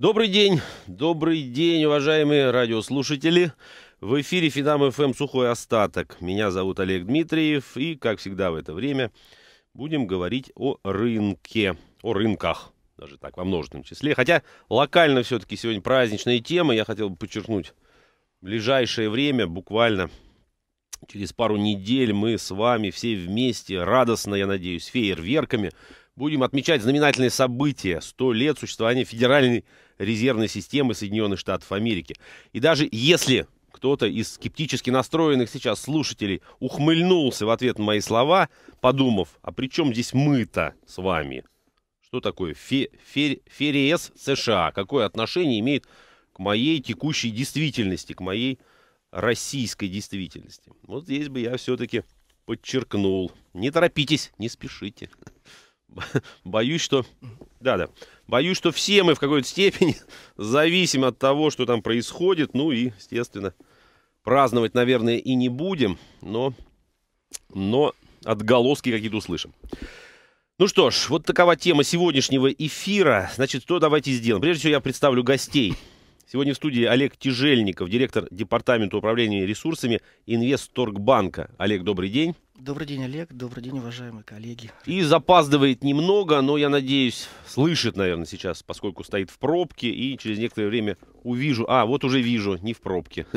Добрый день, добрый день, уважаемые радиослушатели. В эфире Финам ФМ «Сухой остаток». Меня зовут Олег Дмитриев, и, как всегда в это время, будем говорить о рынке, о рынках, даже так, во множественном числе. Хотя локально все-таки сегодня праздничная тема, я хотел бы подчеркнуть, в ближайшее время, буквально через пару недель, мы с вами все вместе, радостно, я надеюсь, фейерверками – Будем отмечать знаменательное событие – 100 лет существования Федеральной резервной системы Соединенных Штатов Америки. И даже если кто-то из скептически настроенных сейчас слушателей ухмыльнулся в ответ на мои слова, подумав, а при чем здесь мы-то с вами? Что такое фе фе ФРС США? Какое отношение имеет к моей текущей действительности, к моей российской действительности? Вот здесь бы я все-таки подчеркнул. Не торопитесь, не спешите. боюсь, что... Да, да. Боюсь, что все мы в какой-то степени зависим от того, что там происходит. Ну и, естественно, праздновать, наверное, и не будем, но, но отголоски какие-то услышим. Ну что ж, вот такова тема сегодняшнего эфира. Значит, что давайте сделаем? Прежде всего я представлю гостей. Сегодня в студии Олег Тяжельников, директор Департамента управления ресурсами Инвестторгбанка. Олег, добрый день. Добрый день, Олег. Добрый день, уважаемые коллеги. И запаздывает немного, но, я надеюсь, слышит, наверное, сейчас, поскольку стоит в пробке, и через некоторое время увижу. А, вот уже вижу, не в пробке.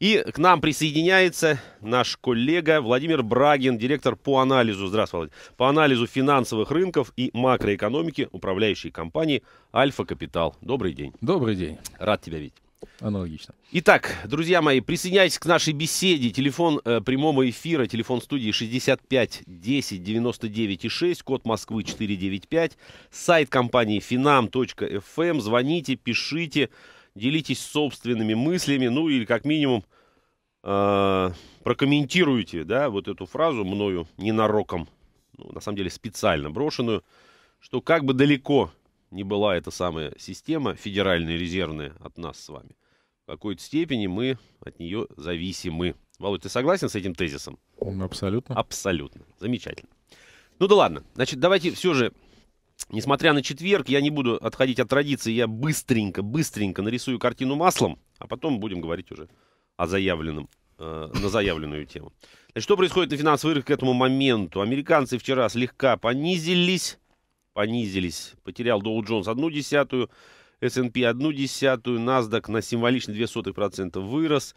И к нам присоединяется наш коллега Владимир Брагин, директор по анализу, здравствуйте, по анализу финансовых рынков и макроэкономики управляющей компании «Альфа Капитал». Добрый день. Добрый день. Рад тебя видеть. Аналогично. Итак, друзья мои, присоединяйтесь к нашей беседе. Телефон э, прямого эфира, телефон студии 65 10 99 6, код Москвы 495, сайт компании finam.fm. Эм. Звоните, пишите, делитесь собственными мыслями, ну или как минимум э, прокомментируйте, да, вот эту фразу мною ненароком, ну, на самом деле специально брошенную, что как бы далеко не была эта самая система федеральная резервная от нас с вами, в какой-то степени мы от нее зависимы. Володь, ты согласен с этим тезисом? Абсолютно. Абсолютно. Замечательно. Ну да ладно. Значит, давайте все же, несмотря на четверг, я не буду отходить от традиции, я быстренько, быстренько нарисую картину маслом, а потом будем говорить уже о заявленном, э, на заявленную тему. Значит, что происходит на финансовых рынках к этому моменту? Американцы вчера слегка понизились понизились. Потерял Доу Джонс одну десятую, S&P одну десятую, NASDAQ на символичные две сотых процента вырос.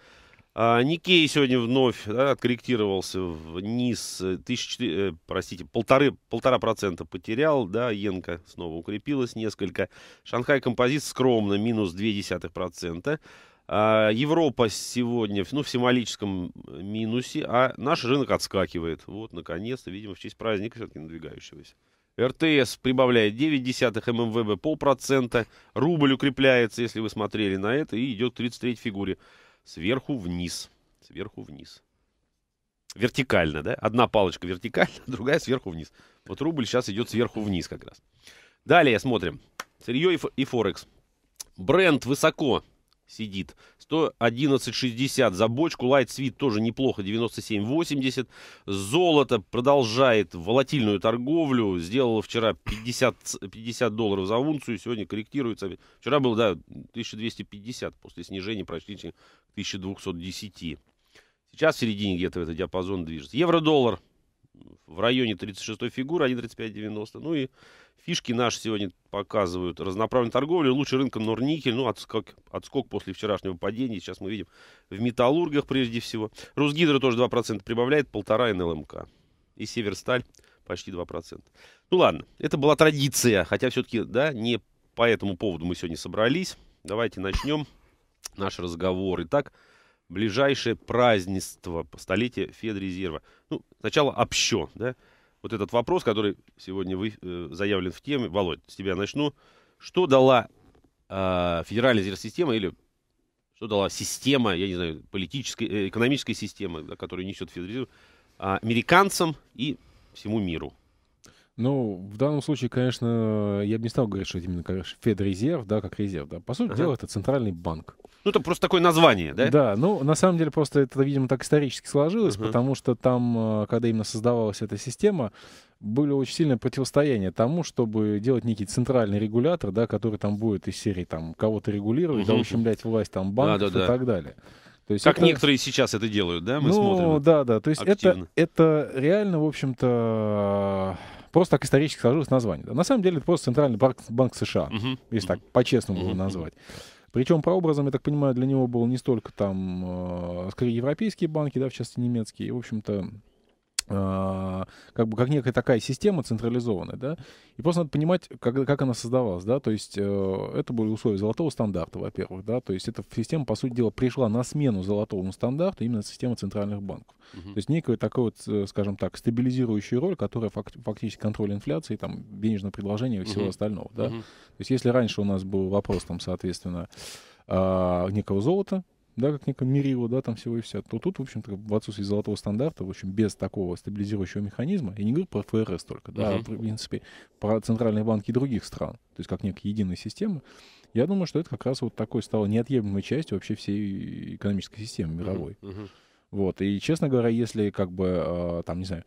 А, сегодня вновь да, откорректировался вниз, э, тысяч, э, простите, полторы, полтора процента потерял, да, Йенка снова укрепилась несколько. Шанхай композит скромно, минус две десятых процента. А, Европа сегодня ну, в символическом минусе, а наш рынок отскакивает. Вот, наконец-то, видимо, в честь праздника все-таки надвигающегося. РТС прибавляет 9 ММВБ полпроцента. Рубль укрепляется, если вы смотрели на это, и идет к 33 фигуре. Сверху вниз. Сверху вниз. Вертикально, да? Одна палочка вертикально, другая сверху вниз. Вот рубль сейчас идет сверху вниз как раз. Далее смотрим. Сырье и Форекс. Бренд высоко сидит. 111.60 за бочку. Light Sweet тоже неплохо, 97.80. Золото продолжает волатильную торговлю. Сделало вчера 50, 50 долларов за унцию, сегодня корректируется. Вчера было, да, 1250, после снижения практически 1210. Сейчас в середине где-то этот диапазон движется. Евро-доллар в районе 36 фигуры, 1.3590. Ну и фишки наши сегодня показывают разноправленную торговлю. Лучше рынком Норникель, ну отскок, отскок после вчерашнего падения. Сейчас мы видим в металлургах прежде всего. Русгидро тоже 2% прибавляет, полтора НЛМК. И Северсталь почти 2%. Ну ладно, это была традиция, хотя все-таки, да, не по этому поводу мы сегодня собрались. Давайте начнем наш разговор. Итак, ближайшее празднество столетия Федрезерва? Ну, сначала общо, да? Вот этот вопрос, который сегодня вы, э, заявлен в теме. Володь, с тебя начну. Что дала э, федеральная резерв-система или что дала система, я не знаю, политическая, э, экономическая система, да, которую несет Федрезерв, а, американцам и всему миру? Ну, в данном случае, конечно, я бы не стал говорить, что это именно конечно, Федрезерв, да, как резерв. Да. По сути ага. дела, это центральный банк. Ну, это просто такое название, да? Да, ну, на самом деле, просто это, видимо, так исторически сложилось, uh потому что там, э, когда именно создавалась эта система, были очень сильное противостояние тому, чтобы делать некий центральный регулятор, да, который там будет из серии там кого-то регулировать, uh-huh. да, ущемлять власть там банков да, да, и так далее. То есть как это... некоторые сейчас это делают, да? Мы ну, смотрим. Да, да. То есть это, это реально, в общем-то, просто так исторически сложилось название. Да. На самом деле это просто Центральный банк, банк США, угу. если угу. так по-честному угу. его назвать. Причем по образам, я так понимаю, для него был не столько там, э, скорее, европейские банки, да, в частности, немецкие. И, в общем-то, а, как бы как некая такая система централизованная, да, и просто надо понимать, как, как она создавалась, да, то есть э, это были условия золотого стандарта, во-первых, да, то есть эта система, по сути дела, пришла на смену золотому стандарту именно система центральных банков. Uh-huh. То есть некая такая вот, э, скажем так, стабилизирующая роль, которая факт, фактически контроль инфляции, там, денежного предложения и всего uh-huh. остального, да. Uh-huh. То есть если раньше у нас был вопрос, там, соответственно, э, некого золота, да, как некое мерило, да, там всего и вся, то тут, в общем-то, в отсутствии золотого стандарта, в общем, без такого стабилизирующего механизма, я не говорю про ФРС только, да, uh-huh. а, в принципе, про центральные банки других стран, то есть как некая единая система, я думаю, что это как раз вот такой стало неотъемлемой частью вообще всей экономической системы мировой. Uh-huh. Uh-huh. Вот, и, честно говоря, если, как бы, а, там, не знаю,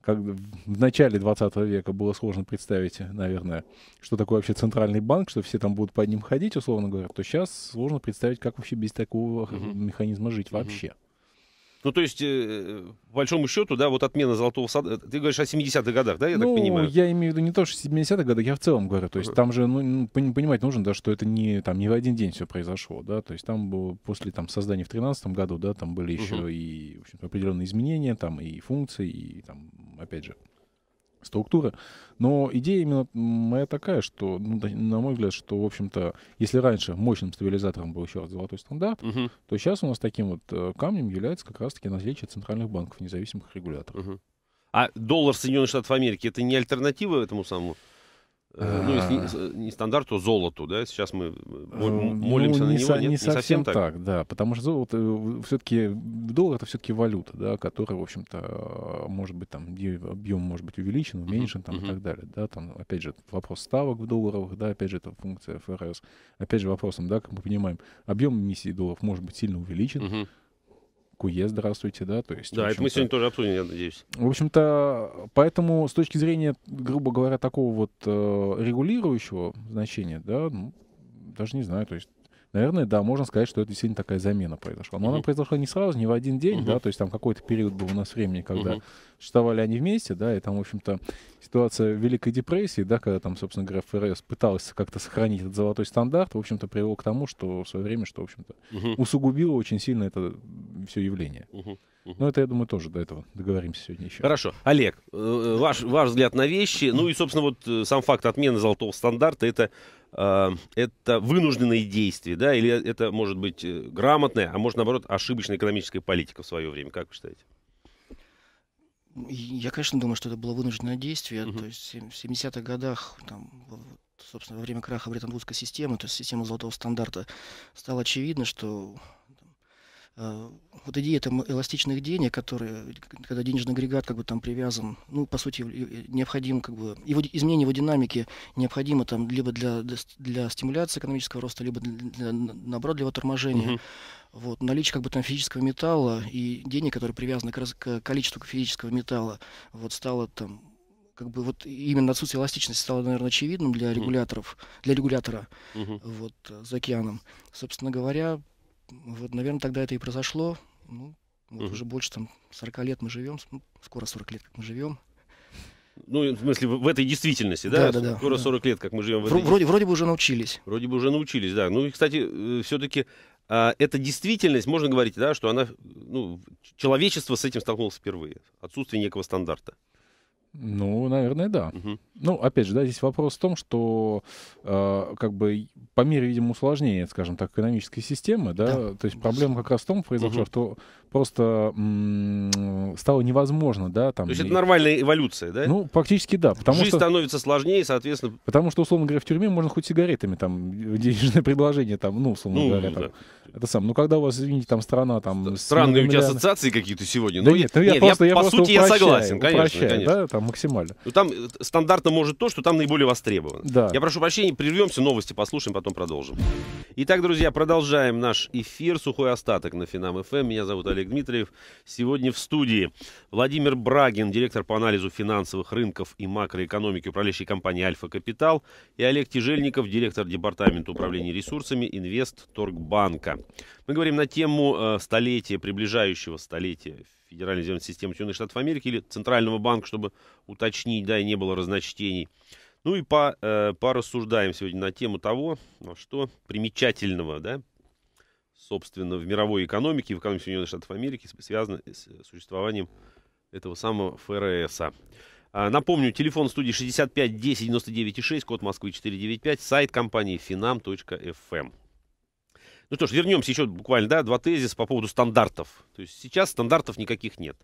как в начале 20 века было сложно представить, наверное, что такое вообще центральный банк, что все там будут под ним ходить, условно говоря, то сейчас сложно представить, как вообще без такого mm-hmm. механизма жить mm-hmm. вообще. Ну, то есть, э, по большому счету, да, вот отмена золотого сада, э, ты говоришь о 70-х годах, да, я ну, так понимаю? ну я имею в виду не то, что 70-х годах, я в целом говорю, то есть э. там же, ну, ну понимать нужно, да, что это не, там, не в один день все произошло, да, то есть там после, там, создания в 13 году, да, там были еще uh-huh. и, в общем определенные изменения, там, и функции, и, там, опять же, структуры. Но идея именно моя такая, что, ну, на мой взгляд, что, в общем-то, если раньше мощным стабилизатором был еще раз золотой стандарт, угу. то сейчас у нас таким вот э, камнем является как раз-таки наличие центральных банков, независимых регуляторов. Угу. А доллар Соединенных Штатов Америки это не альтернатива этому самому? Э, ну, если не а. э, стандарту, золоту, да, сейчас мы э, ну, молимся ну, на него, со, нет, не, совсем, совсем так. так. да, потому что золото все-таки, доллар это все-таки валюта, да, которая, в общем-то, может быть, там, объем может быть увеличен, уменьшен, там, uh-huh. и так далее, да, там, опять же, вопрос ставок в долларовых, да, опять же, это функция ФРС, опять же, вопросом, да, как мы понимаем, объем эмиссии долларов может быть сильно увеличен, uh-huh Куе, здравствуйте, да, то есть... Да, это мы сегодня тоже обсудим, я надеюсь. В общем-то, поэтому с точки зрения, грубо говоря, такого вот э, регулирующего значения, да, ну, даже не знаю, то есть наверное, да, можно сказать, что это действительно такая замена произошла. Но mm-hmm. она произошла не сразу, не в один день, mm-hmm. да, то есть там какой-то период был у нас времени, когда mm-hmm. существовали они вместе, да, и там, в общем-то, ситуация Великой депрессии, да, когда там, собственно говоря, ФРС пыталась как-то сохранить этот золотой стандарт, в общем-то, привело к тому, что в свое время, что, в общем-то, mm-hmm. усугубило очень сильно это все явление. Mm-hmm. Ну, это, я думаю, тоже до этого договоримся сегодня еще. Хорошо. Олег, э, э, ваш, ваш взгляд на вещи, ну и, собственно, вот э, сам факт отмены золотого стандарта, это Э, это вынужденные действия, да, или это может быть э, грамотная, а может, наоборот, ошибочная экономическая политика в свое время, как вы считаете? Я, конечно, думаю, что это было вынужденное действие. Uh -huh. То есть в 70-х годах, там, собственно, во время краха бреттон системы, то есть системы золотого стандарта, стало очевидно, что Э, вот идея там эластичных денег, которые, когда денежный агрегат как бы там привязан, ну, по сути, необходим как бы, его, изменение его динамики необходимо там либо для, для стимуляции экономического роста, либо для, наоборот, для его торможения. Uh-huh. Вот, наличие как бы там физического металла и денег, которые привязаны к, раз, к количеству физического металла, вот стало там как бы вот именно отсутствие эластичности стало, наверное, очевидным для регуляторов, для регулятора uh-huh. вот э, за океаном. Собственно говоря, вот, наверное, тогда это и произошло. Ну, вот угу. уже больше там 40 лет мы живем, ну, скоро 40 лет как мы живем. Ну, в смысле, в этой действительности, да? Да, да, да. Скоро да. 40 лет, как мы живем в этой вроде, вроде бы уже научились. Вроде бы уже научились, да. Ну и, кстати, э, все-таки а, эта действительность, можно говорить, да, что она, ну, человечество с этим столкнулось впервые. Отсутствие некого стандарта. Ну, наверное, да. Угу. Ну, опять же, да, здесь вопрос в том, что э, как бы по мере, видимо, усложнения, скажем так, экономической системы, да, да. то есть проблема как раз в том произошла, угу. что просто м- стало невозможно, да, там... То есть и... это нормальная эволюция, да? Ну, практически да, потому Жизнь что... становится сложнее, соответственно... Потому что, условно говоря, в тюрьме можно хоть сигаретами, там, денежное предложение, там, ну, условно ну, говоря, да. это сам. Ну, когда у вас, извините, там страна, там... Странные у тебя ассоциации какие-то сегодня. Да ну, нет, ну, я нет, просто... Я, я по просто сути, упрощаю, я согласен, конечно, упрощаю, конечно. Да, там, там максимально. Ну там э, стандартно может то, что там наиболее востребовано. Да. Я прошу прощения, прервемся, новости послушаем, потом продолжим. Итак, друзья, продолжаем наш эфир «Сухой остаток» на Финам ФМ. Меня зовут Олег Дмитриев. Сегодня в студии Владимир Брагин, директор по анализу финансовых рынков и макроэкономики управляющей компании «Альфа Капитал», и Олег Тижельников, директор департамента управления ресурсами «Инвест Торгбанка». Мы говорим на тему э, столетия, приближающего столетия Федеральной резервной системы Соединенных Штатов Америки или Центрального банка, чтобы уточнить, да, и не было разночтений. Ну и по, э, порассуждаем сегодня на тему того, что примечательного, да, собственно, в мировой экономике, в экономике Соединенных Штатов Америки связано с существованием этого самого ФРСа. А, напомню, телефон студии 65 10 99 6, код Москвы 495, сайт компании finam.fm. Ну что ж, вернемся еще буквально, да, два тезиса по поводу стандартов. То есть сейчас стандартов никаких нет.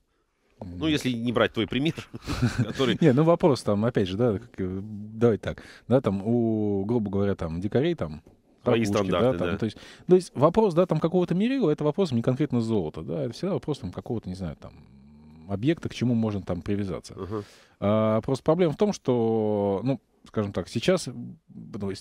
Ну, если не брать твой пример, который... Не, ну вопрос там, опять же, да, э, давай так, да, там у, грубо говоря, там дикарей там Свои стандарты, да, там, да. То, есть, то есть вопрос, да, там какого-то мерила, это вопрос не конкретно золота, да, это всегда вопрос там какого-то, не знаю, там объекта, к чему можно там привязаться. Uh-huh. А, просто проблема в том, что, ну, скажем так, сейчас ну,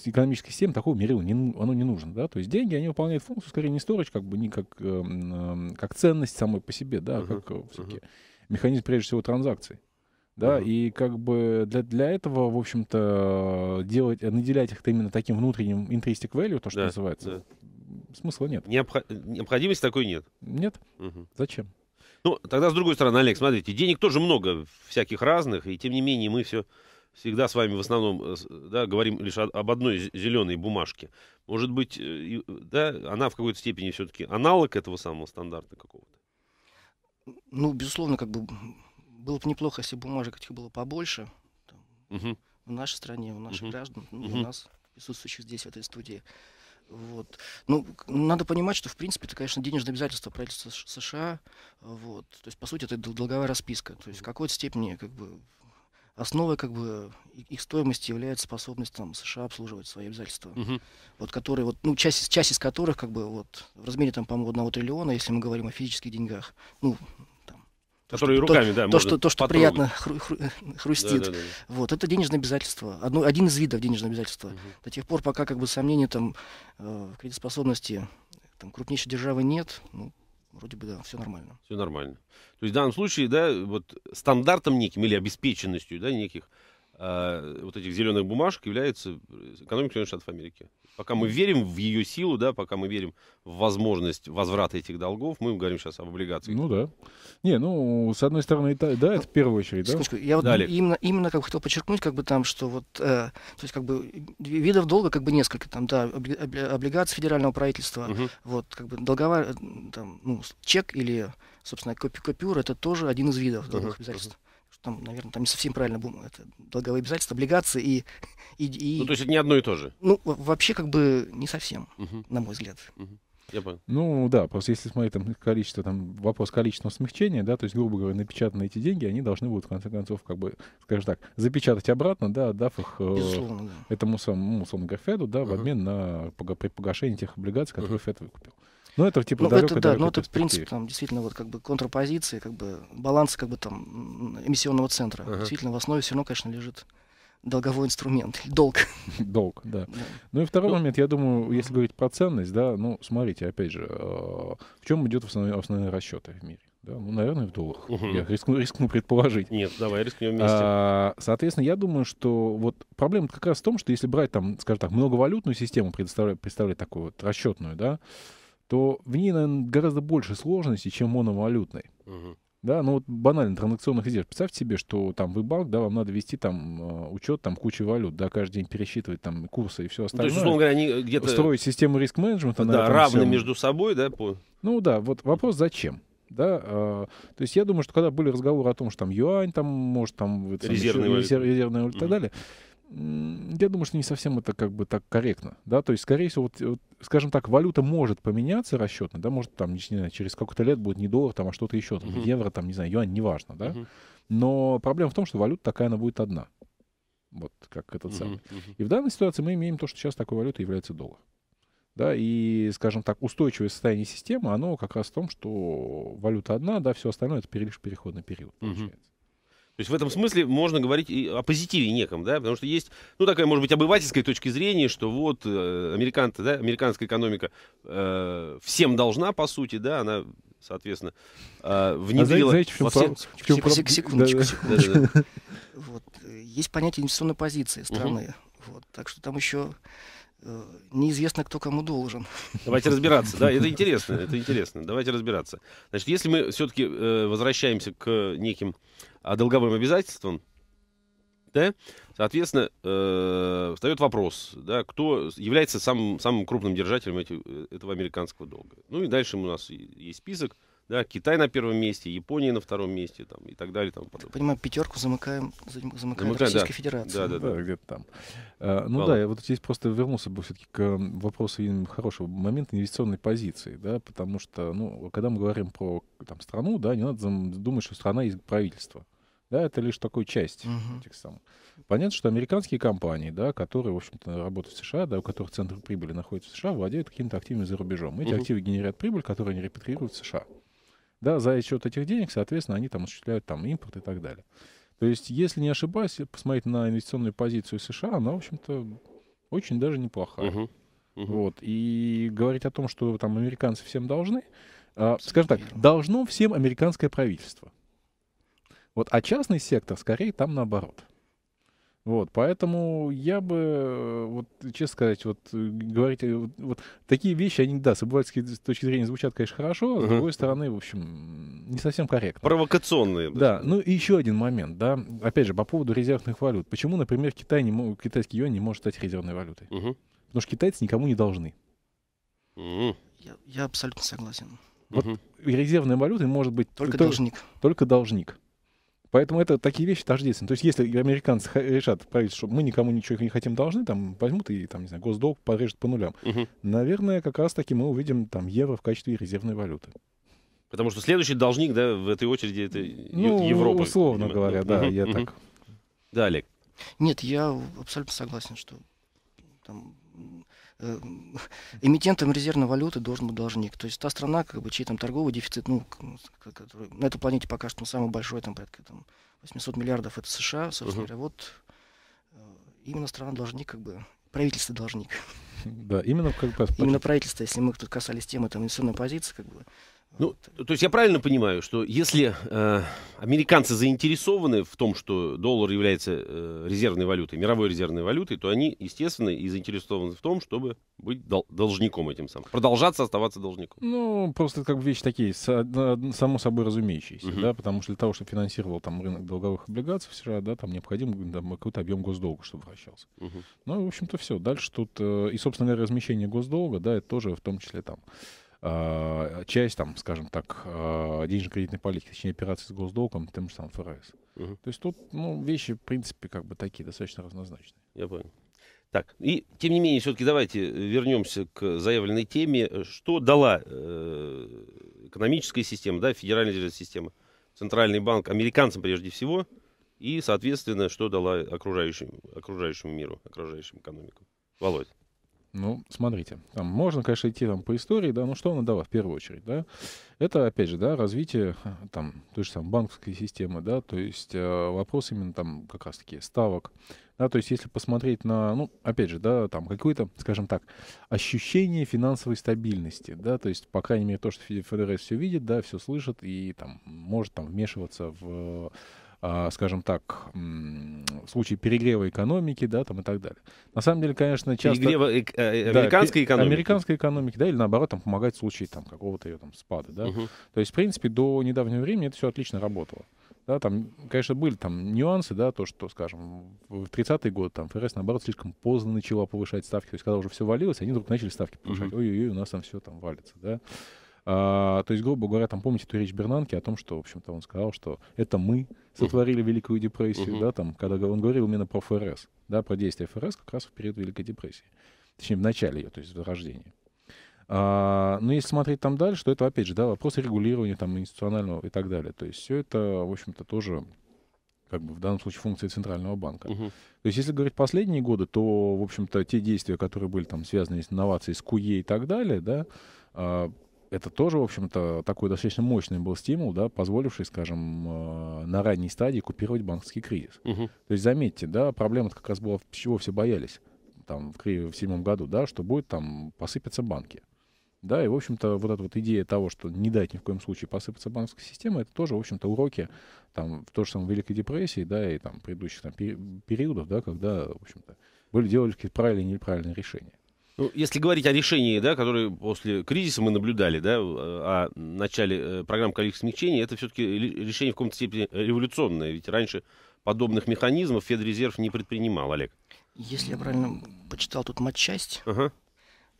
экономической системе такого мерила не, оно не нужно, да, то есть деньги, они выполняют функцию скорее не storage, как бы не как, э, как ценность самой по себе, да, uh-huh, как uh-huh. Э, механизм, прежде всего, транзакций, да, uh-huh. и как бы для, для этого, в общем-то, делать, наделять их именно таким внутренним intrinsic value, то, что да, называется, да. смысла нет. Необхо- необходимости такой нет? Нет. Uh-huh. Зачем? Ну, тогда, с другой стороны, Олег, смотрите, денег тоже много всяких разных, и тем не менее мы все всегда с вами в основном э, да, говорим лишь об одной зеленой бумажке. Может быть, э, да, она в какой-то степени все-таки аналог этого самого стандарта какого-то? Ну, безусловно, как бы было бы неплохо, если бумажек этих было побольше. Там, угу. В нашей стране, у наших угу. граждан, ну, угу. у нас, присутствующих здесь, в этой студии. Вот. Ну, надо понимать, что, в принципе, это, конечно, денежное обязательство правительства США. Вот. То есть, по сути, это долговая расписка. То есть, в какой-то степени, как бы, основой как бы их стоимости является способность там, США обслуживать свои обязательства, угу. вот которые вот ну часть часть из которых как бы вот в размере там по-моему одного триллиона, если мы говорим о физических деньгах, ну там, то, что, руками, то, да, то что то что приятно хру, хру, хрустит, да, да, да. вот это денежное обязательство, одно один из видов денежного обязательства угу. до тех пор пока как бы сомнений там э, в кредитоспособности там крупнейшей державы нет, ну, вроде бы да, все нормально. Все нормально. То есть в данном случае, да, вот стандартом неким или обеспеченностью, да, неких Э, вот этих зеленых бумажек является э, экономика Соединенных Штатов Америки. Пока мы верим в ее силу, да, пока мы верим в возможность возврата этих долгов, мы говорим сейчас об облигациях. Ну да. Не, ну, с одной стороны, да, да это в первую очередь, да? Секундочку, я вот именно, именно как бы хотел подчеркнуть, как бы там, что вот, э, то есть как бы видов долга как бы несколько, там, да, облигации федерального правительства, угу. вот, как бы долговая, э, там, ну, чек или, собственно, копи копюра, это тоже один из видов долговых uh обязательств. uh что там, наверное, там не совсем правильно это долговые обязательства, облигации и, и, и... Ну, то есть это не одно и то же? Ну, вообще как бы не совсем, угу. на мой взгляд. Угу. Я понял. Ну да, просто если смотреть там количество, там вопрос количественного смягчения, да, то есть, грубо говоря, напечатанные эти деньги, они должны будут, в конце концов, как бы, скажем так, запечатать обратно, да, отдав их э, этому самому, условно говоря, Феду, да, uh-huh. в обмен на погашение тех облигаций, которые uh-huh. Фед выкупил. Ну, это типа ну, это, да, далекой ну, это принцип там действительно вот как бы контрапозиции, как бы баланс как бы там эмиссионного центра. Ага. Действительно в основе все равно, конечно, лежит долговой инструмент, долг. Долг, да. да. Ну и второй ну, момент, я думаю, если говорить про ценность, да, ну смотрите, опять же, э, в чем идет основные, основные расчеты в мире? Да, ну, наверное, в долларах. Угу. Я рискну, рискну предположить. Нет, давай рискнем вместе. А, соответственно, я думаю, что вот проблема как раз в том, что если брать там, скажем так, многовалютную систему, представлять такую вот расчетную, да, то в ней, наверное, гораздо больше сложности, чем моновалютной. Угу. Да, ну вот банально транзакционных издержек. Представьте себе, что там вы банк, да, вам надо вести там э, учет там кучи валют, да, каждый день пересчитывать там курсы и все остальное. Ну, то есть, условно говоря, они где-то... Строить систему риск-менеджмента. Да, равны всем. между собой, да? По... Ну да, вот вопрос зачем? да, э, то есть я думаю, что когда были разговоры о том, что там юань, там, может, там... Резервной резервная валюта и так далее, я думаю, что не совсем это как бы так корректно, да, то есть, скорее всего, вот, вот скажем так, валюта может поменяться расчетно, да, может там, не знаю, через какой-то лет будет не доллар, там, а что-то еще, там, uh-huh. евро, там, не знаю, юань, неважно, да, uh-huh. но проблема в том, что валюта такая, она будет одна, вот как этот uh-huh. Uh-huh. И в данной ситуации мы имеем то, что сейчас такой валютой является доллар. Да, и, скажем так, устойчивое состояние системы, оно как раз в том, что валюта одна, да, все остальное это лишь переходный период, получается. Uh-huh. То есть в этом смысле можно говорить и о позитиве неком, да, потому что есть, ну, такая, может быть, обывательская точка зрения, что вот э, американ, да, американская экономика э, всем должна, по сути, да, она, соответственно, э, а внедрила... А знаете, в чем, всем... в чем... Сек- секундочку, секундочку. Вот, э, есть понятие инвестиционной позиции страны, вот, так что там еще э, неизвестно, кто кому должен. Давайте разбираться. Да, это интересно, это интересно. Давайте разбираться. Значит, если мы все-таки э, возвращаемся к неким а долговым обязательствам, да, соответственно, э, встает вопрос, да, кто является самым, самым крупным держателем эти, э, этого американского долга. Ну и дальше у нас есть список, да, Китай на первом месте, Япония на втором месте, там, и так далее. Там, потом. Понимаю, пятерку замыкаем, замыкаем, замыкаем Российской да. Федерации. Да, да, да, да. где-то там. А, ну Вала. да, я вот здесь просто вернулся бы все-таки к вопросу хорошего момента инвестиционной позиции, да, потому что, ну, когда мы говорим про там, страну, да, не надо думать, что страна есть правительство да, это лишь такой часть uh-huh. этих самых. Понятно, что американские компании, да, которые, в общем-то, работают в США, да, у которых центр прибыли находится в США, владеют какими-то активами за рубежом. Эти uh-huh. активы генерят прибыль, которую они репатриируют в США. Да, за счет этих денег, соответственно, они там осуществляют там импорт и так далее. То есть, если не ошибаюсь, посмотреть на инвестиционную позицию США, она, в общем-то, очень даже неплохая. Uh-huh. Uh-huh. Вот. И говорить о том, что там американцы всем должны, а, скажем так, должно всем американское правительство. Вот, а частный сектор, скорее, там наоборот. Вот, поэтому я бы, э, вот, честно сказать, вот, э, говорить, э, вот, вот такие вещи, они, да, с обывательской точки зрения звучат, конечно, хорошо, а с другой стороны, в общем, не совсем корректно. Провокационные. Да, ну и еще один момент, да, опять же, по поводу резервных валют. Почему, например, Китай не, китайский юань не может стать резервной валютой? uh Потому что китайцы никому не должны. uh Я, я абсолютно согласен. Вот uh-huh. резервной валютой может быть... Только, только должник. Только должник. Поэтому это такие вещи тождественны. То есть если американцы решат правительство, что мы никому ничего не хотим должны, там возьмут и, там, не знаю, госдолг порежут по нулям, угу. наверное, как раз-таки мы увидим там евро в качестве резервной валюты. Потому что следующий должник, да, в этой очереди это ну, Европа. условно видимо. говоря, да, угу, я угу. так. Да, Олег. Нет, я абсолютно согласен, что там э, эмитентом резервной валюты должен быть должник. То есть та страна, как бы, чей там торговый дефицит, ну, который на этой планете пока что самый большой, там, порядка там, 800 миллиардов, это США, собственно говоря, вот э, именно страна-должник, как бы, правительство-должник. Да, именно как бы... Именно правительство, если мы тут касались темы там инвестиционной позиции, как бы, ну, то есть я правильно понимаю, что если э, американцы заинтересованы в том, что доллар является э, резервной валютой, мировой резервной валютой, то они, естественно, и заинтересованы в том, чтобы быть дол- должником этим самым, продолжаться оставаться должником. Ну, просто как бы вещи такие, со- само собой разумеющиеся, uh-huh. да, потому что для того, чтобы финансировал там рынок долговых облигаций в США, да, там необходим какой-то объем госдолга, чтобы вращался. Uh-huh. Ну, в общем-то, все. Дальше тут э, и, собственно говоря, размещение госдолга, да, это тоже в том числе там Э, часть, там, скажем так, э, денежно-кредитной политики, точнее, операции с госдолгом, тем же самым ФРС. Угу. То есть тут ну, вещи, в принципе, как бы такие достаточно разнозначные. Я понял. Так, и тем не менее, все-таки давайте э, вернемся к заявленной теме. Что дала э, экономическая система, да, федеральная система, центральный банк американцам прежде всего, и, соответственно, что дала окружающему, окружающему миру, окружающим экономикам? Володь. Ну, смотрите, там можно, конечно, идти там по истории, да, но что она дала в первую очередь, да? Это, опять же, да, развитие э, там той же там банковской системы, да, то есть э, вопрос именно там как раз-таки ставок, да, то есть если посмотреть на, ну, опять же, да, там какое-то, скажем так, ощущение финансовой стабильности, да, то есть, по крайней мере, то, что ФРС все видит, да, все слышит и там может там вмешиваться в а, скажем так, в случае перегрева экономики, да, там и так далее. На самом деле, конечно, часто... Перегрева э э американской да, экономики. Американской экономики, да, или наоборот, там, помогать в случае там, какого-то ее там спада, да. Угу. То есть, в принципе, до недавнего времени это все отлично работало. Да, там, конечно, были там нюансы, да, то, что, скажем, в 30-е годы там ФРС, наоборот, слишком поздно начала повышать ставки. То есть, когда уже все валилось, они вдруг начали ставки повышать. Ой-ой-ой, угу. у нас там все там валится, да. А, то есть, грубо говоря, там помните ту речь Бернанки о том, что, в общем-то, он сказал, что это мы сотворили Великую депрессию, uh-huh. да, там, когда он говорил именно про ФРС, да, про действия ФРС как раз в период Великой депрессии, точнее, в начале ее, то есть возрождения. А, но если смотреть там дальше, то это, опять же, да, вопрос регулирования там институционального и так далее. То есть все это, в общем-то, тоже как бы в данном случае функции Центрального банка. Угу. То есть, если говорить последние годы, то, в общем-то, те действия, которые были там связаны с инновацией, с КУЕ и так далее, да, а, это тоже, в общем-то, такой достаточно мощный был стимул, да, позволивший, скажем, э, на ранней стадии купировать банковский кризис. Угу. То есть заметьте, да, проблема как раз была, чего все боялись там в, в седьмом году, да, что будет там посыпятся банки. Да, и, в общем-то, вот эта вот идея того, что не дать ни в коем случае посыпаться банковской системе, это тоже, в общем-то, уроки там в то же самое Великой депрессии, да, и там предыдущих там, периодов, да, когда, в общем-то, были делали какие-то правильные и неправильные решения. Ну, если говорить о решении, да, которое после кризиса мы наблюдали, да, э, о начале э, программ количества смягчений, это все-таки решение в каком-то степени революционное. Ведь раньше подобных механизмов Федрезерв не предпринимал, Олег. Если я правильно почитал тут матчасть, ага.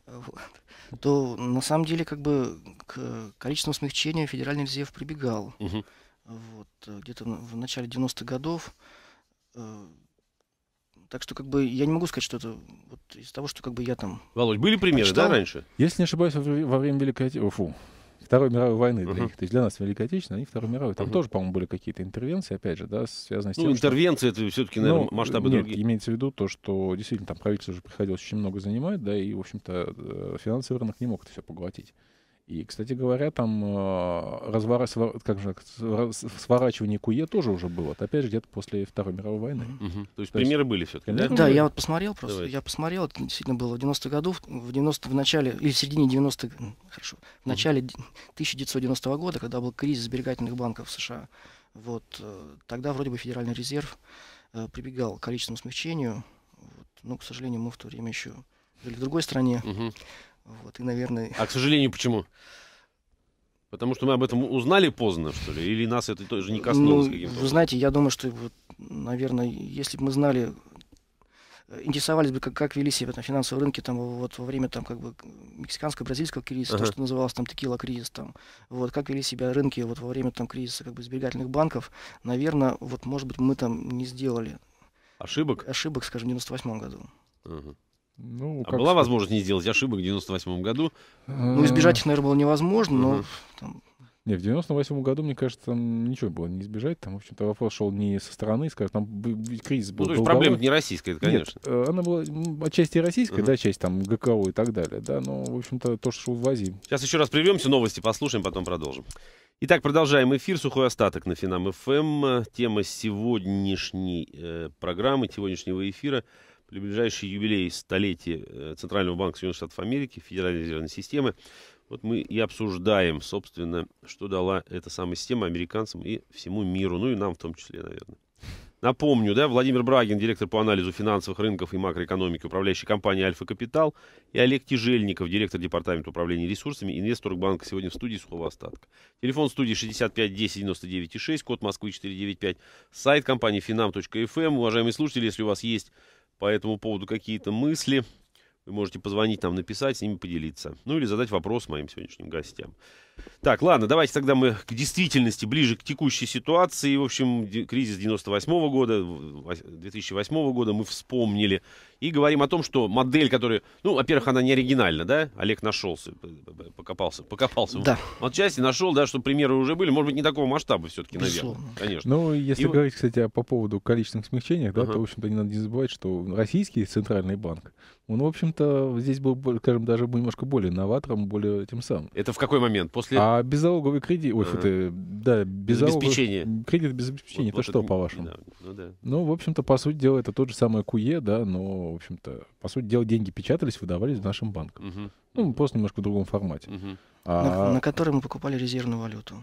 Э, вот, то на самом деле как бы к количеству смягчения Федеральный резерв прибегал. Угу. Вот, где-то в начале 90-х годов так что, как бы, я не могу сказать, что это вот из того, что как бы я там. Володь, были примеры, прочитал. да, раньше? Если не ошибаюсь, во время Великой Отечественной. Второй мировой войны для uh-huh. них. То есть для нас Великой Отечественной, они Второй мировой. Там uh-huh. тоже, по-моему, были какие-то интервенции, опять же, да, связанные с ну, тем, Ну, интервенции что... это все-таки, наверное, ну, масштабы нет, другие. имеется в виду то, что действительно там правительство уже приходилось очень много занимать, да, и, в общем-то, э, финансовый рынок не мог это все поглотить. И, кстати говоря, там э, развора, как же, сворачивание КУЕ тоже уже было. Это опять же где-то после Второй мировой войны. Угу. То есть То примеры есть, были все-таки, ну да? Да, я вот посмотрел просто. Давайте. Я посмотрел, это действительно было в 90-х году, в, 90 в начале, или в середине 90-х, хорошо, в начале угу. 1990 -го года, когда был кризис сберегательных банков в США. Вот, э, тогда вроде бы Федеральный резерв э, прибегал к количественному смягчению. Вот, но, к сожалению, мы в то время еще жили в другой стране. Угу. Вот, и, наверное... А, к сожалению, почему? Потому что мы об этом узнали поздно, что ли? Или нас это тоже не коснулось ну, Вы знаете, я думаю, что, вот, наверное, если бы мы знали, интересовались бы, как, как вели себя на финансовом рынке там, вот, во время там, как бы, мексиканского, бразильского кризиса, ага. то, что называлось там текила кризис, там, вот, как вели себя рынки вот, во время там, кризиса как бы, сберегательных банков, наверное, вот, может быть, мы там не сделали ошибок, ошибок скажем, в 98 году. Ага. Ну, а была сказать? возможность не сделать ошибок в 98 году? Ну, избежать их, наверное, было невозможно, но... Там... Не, в 98 году, мне кажется, там ничего было не избежать. Там, в общем-то, вопрос шел не со стороны, скажем, там кризис ну, был. Ну, то есть проблема не российская, это, конечно. Нет, э, она была отчасти российская, uh-huh. да, часть там ГКО и так далее, да, но, в общем-то, то, что шел в Азии. Сейчас еще раз прервемся, новости послушаем, потом продолжим. Итак, продолжаем эфир. Сухой остаток на Финам ФМ. Тема сегодняшней э, программы, сегодняшнего эфира – при юбилей столетия э, Центрального банка Соединенных Штатов Америки, Федеральной резервной системы, вот мы и обсуждаем, собственно, что дала эта самая система американцам и всему миру, ну и нам в том числе, наверное. Напомню, да, Владимир Брагин, директор по анализу финансовых рынков и макроэкономики, управляющей компании «Альфа Капитал», и Олег Тижельников, директор департамента управления ресурсами, инвестор банка сегодня в студии сухого остатка. Телефон студии 65 10 99 6, код Москвы 495, сайт компании finam.fm. Эм». Уважаемые слушатели, если у вас есть по этому поводу какие-то мысли, вы можете позвонить нам, написать, с ними поделиться. Ну или задать вопрос моим сегодняшним гостям. Так, ладно, давайте тогда мы к действительности, ближе к текущей ситуации. В общем, кризис 98 года, 2008 года мы вспомнили. И говорим о том, что модель, которая... Ну, во-первых, она не оригинальна, да? Олег нашелся, покопался, покопался. Да. Отчасти нашел, да, что примеры уже были. Может быть, не такого масштаба все-таки, наверное. Конечно. Ну, если и... говорить, кстати, по поводу количественных смягчений, да, ага. то, в общем-то, не надо не забывать, что российский центральный банк, он, в общем-то, здесь был, скажем, даже немножко более новатором, более тем самым. Это в какой момент? После после... А э, безалоговый кредит, ой, а это, да, беззалоговый... Обеспечение. Кредит без обеспечения, вот, это вот что, по-вашему? Да, ну, да. ну, в общем-то, по сути дела, это тот же самый КУЕ, да, но, в общем-то, по сути дела, деньги печатались, выдавались в нашем банке. Угу. Ну, просто немножко в другом формате. Угу. А... На, на который мы покупали резервную валюту.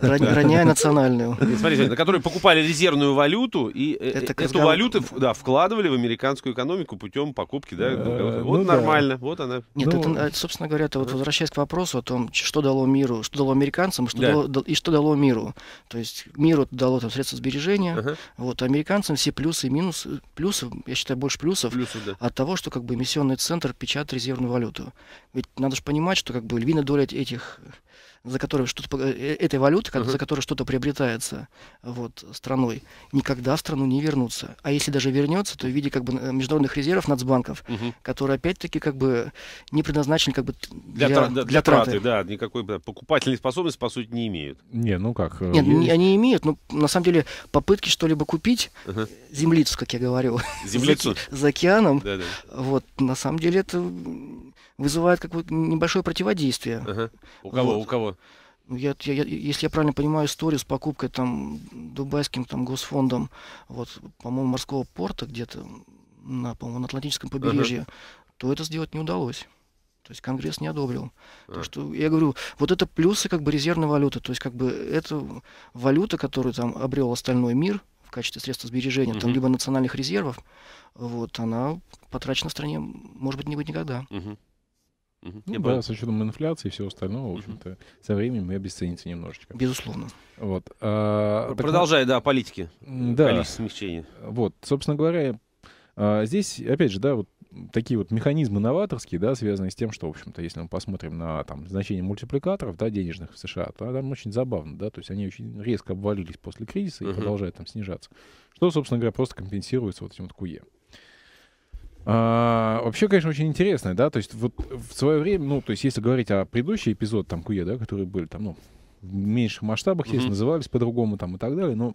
Роняя национальную. Смотрите, на которую покупали резервную валюту и э, эту валюту да, вкладывали в американскую экономику путем покупки. Да? Вот ну нормально, вот она. Нет, ну, это, а, собственно говоря, это вот возвращаясь к вопросу о том, что дало миру, что дало американцам что и что дало миру. То есть миру дало там средства сбережения, вот а американцам все плюсы и минусы, плюсы, я считаю, больше плюсов от того, что как бы эмиссионный центр печатает резервную валюту. Ведь надо же понимать, что как бы львиная доля этих за которой что-то э, э, этой валюты, uh-huh. за которой что-то приобретается вот, страной, никогда в страну не вернутся. А если даже вернется, то в виде как бы международных резервов нацбанков, uh-huh. которые опять-таки как бы не предназначены как бы для, для, для, для траты. траты. Да, никакой да, покупательной способности, по сути, не имеют. Не, ну как? Э, Нет, ну, есть... они имеют, но на самом деле попытки что-либо купить, uh-huh. землицу, как я говорил, землицу? за, за океаном, да, да. вот, на самом деле это вызывает какое бы небольшое противодействие. Ага. У кого? Вот. У кого? Ну, я, я, я, если я правильно понимаю историю с покупкой там дубайским там госфондом, вот, по-моему, морского порта где-то на, по-моему, на Атлантическом побережье, uh то это сделать не удалось. То есть Конгресс не одобрил. Uh-huh. что я говорю, вот это плюсы как бы резервной валюты. То есть как бы это валюта, которую там обрел остальной мир в качестве средства сбережения, uh там либо национальных резервов, вот, она потрачена в стране, может быть, не будет никогда. uh ну, да, понял. с учетом инфляции и всего остального, в общем-то, со временем и обесценится немножечко. Безусловно. Вот. А, Продолжая, так, да, политики. Да. Количество смягчений. Вот, собственно говоря, а, здесь, опять же, да, вот такие вот механизмы новаторские, да, связанные с тем, что, в общем-то, если мы посмотрим на там значение мультипликаторов, да, денежных в США, то там очень забавно, да, то есть они очень резко обвалились после кризиса и uh-huh. продолжают там снижаться, что, собственно говоря, просто компенсируется вот этим вот куе. А, вообще, конечно, очень интересно, да, то есть вот в свое время, ну, то есть если говорить о предыдущий эпизод, там, Куе, да, которые были там, ну, в меньших масштабах, mm-hmm. есть, назывались по-другому там и так далее, но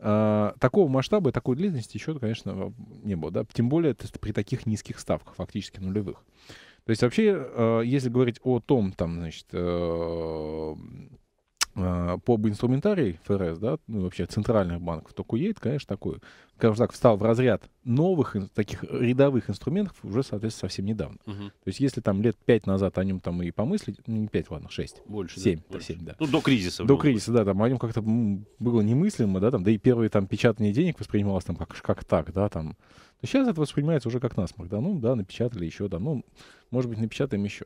а, такого масштаба и такой длительности еще, конечно, не было, да, тем более это при таких низких ставках, фактически нулевых. То есть вообще, а, если говорить о том, там, значит, э, а, поб инструментарий ФРС, да, ну, вообще центральных банков, то Кувейт, конечно, такой, скажем так, встал в разряд новых таких рядовых инструментов уже, соответственно, совсем недавно. Угу. То есть если там лет пять назад о нем там и помыслить, ну, не пять, ладно, шесть, больше, семь, да, семь, да. Ну, до кризиса. До кризиса, да, там о нем как-то было немыслимо, да, там, да и первые там печатание денег воспринималось там как, как так, да, там, то сейчас это воспринимается уже как насморк. Да, ну да, напечатали еще, да, ну, может быть, напечатаем еще.